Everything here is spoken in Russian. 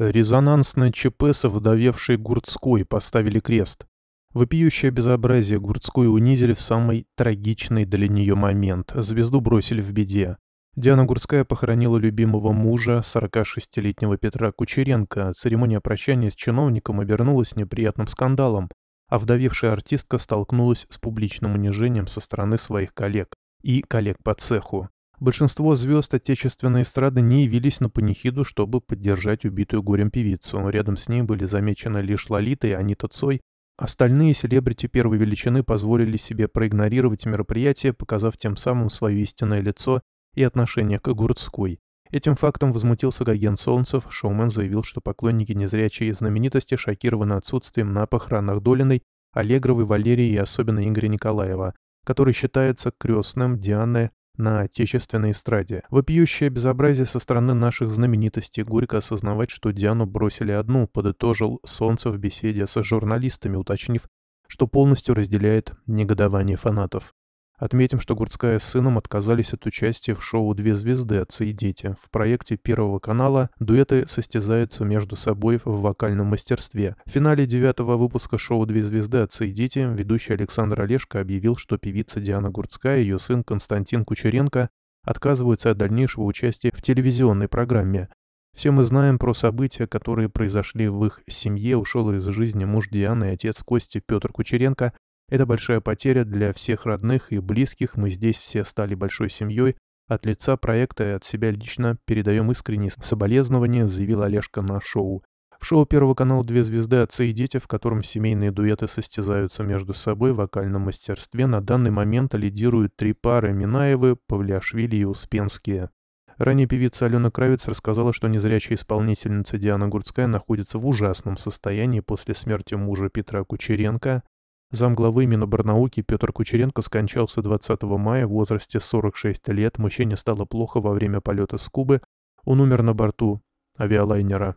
Резонансное ЧП со вдовевшей Гурцкой поставили крест. Вопиющее безобразие Гурцкой унизили в самый трагичный для нее момент. Звезду бросили в беде. Диана Гурцкая похоронила любимого мужа, 46-летнего Петра Кучеренко. Церемония прощания с чиновником обернулась неприятным скандалом, а вдовевшая артистка столкнулась с публичным унижением со стороны своих коллег и коллег по цеху. Большинство звезд отечественной эстрады не явились на панихиду, чтобы поддержать убитую горем певицу. Рядом с ней были замечены лишь Лолита и Анита Цой. Остальные селебрити первой величины позволили себе проигнорировать мероприятие, показав тем самым свое истинное лицо и отношение к Гурцкой. Этим фактом возмутился агент Солнцев. Шоумен заявил, что поклонники незрячей знаменитости шокированы отсутствием на похоронах Долиной, Аллегровой, Валерии и особенно Игоря Николаева, который считается крестным Дианы на отечественной эстраде. Вопиющее безобразие со стороны наших знаменитостей горько осознавать, что Диану бросили одну, подытожил Солнце в беседе с журналистами, уточнив, что полностью разделяет негодование фанатов. Отметим, что Гурцкая с сыном отказались от участия в шоу «Две звезды. Отцы и дети». В проекте Первого канала дуэты состязаются между собой в вокальном мастерстве. В финале девятого выпуска шоу «Две звезды. Отцы и дети» ведущий Александр Олешко объявил, что певица Диана Гурцкая и ее сын Константин Кучеренко отказываются от дальнейшего участия в телевизионной программе. Все мы знаем про события, которые произошли в их семье. Ушел из жизни муж Дианы и отец Кости Петр Кучеренко, это большая потеря для всех родных и близких. Мы здесь все стали большой семьей. От лица проекта и от себя лично передаем искренние соболезнования, заявил Олежка на шоу. В шоу Первого канала «Две звезды. Отцы и дети», в котором семейные дуэты состязаются между собой в вокальном мастерстве, на данный момент лидируют три пары – Минаевы, Павлиашвили и Успенские. Ранее певица Алена Кравец рассказала, что незрячая исполнительница Диана Гурцкая находится в ужасном состоянии после смерти мужа Петра Кучеренко. Замглавы Миноборнауки Петр Кучеренко скончался 20 мая в возрасте 46 лет. Мужчине стало плохо во время полета с Кубы. Он умер на борту авиалайнера